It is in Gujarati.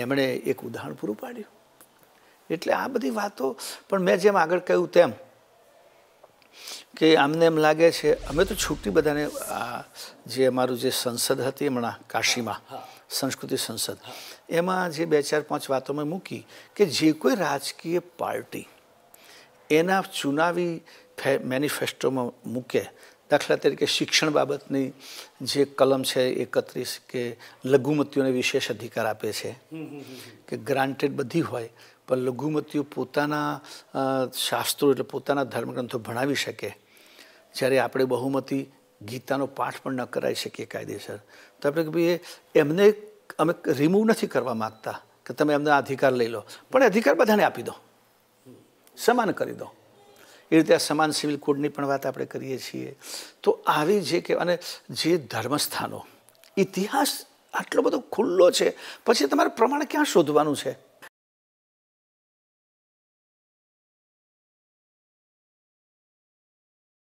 એમણે એક ઉદાહરણ પૂરું પાડ્યું એટલે આ બધી વાતો પણ મેં જેમ આગળ કહ્યું તેમ કે આમને એમ લાગે છે અમે તો છૂટી બધાને આ જે અમારું જે સંસદ હતી હમણાં કાશીમાં સંસ્કૃતિ સંસદ એમાં જે બે ચાર પાંચ વાતો મેં મૂકી કે જે કોઈ રાજકીય પાર્ટી એના ચુનાવી મેનિફેસ્ટોમાં મૂકે દાખલા તરીકે શિક્ષણ બાબતની જે કલમ છે એકત્રીસ કે લઘુમતીઓને વિશેષ અધિકાર આપે છે કે ગ્રાન્ટેડ બધી હોય પણ લઘુમતીઓ પોતાના શાસ્ત્રો એટલે પોતાના ધર્મગ્રંથો ભણાવી શકે જ્યારે આપણે બહુમતી ગીતાનો પાઠ પણ ન કરાવી શકીએ કાયદેસર તો આપણે કે ભાઈ એમને અમે રિમૂવ નથી કરવા માગતા કે તમે એમને અધિકાર લઈ લો પણ અધિકાર બધાને આપી દો સમાન કરી દો એ રીતે આ સમાન સિવિલ કોડની પણ વાત આપણે કરીએ છીએ તો આવી જે કે અને જે ધર્મસ્થાનો ઇતિહાસ આટલો બધો ખુલ્લો છે પછી તમારે પ્રમાણ ક્યાં શોધવાનું છે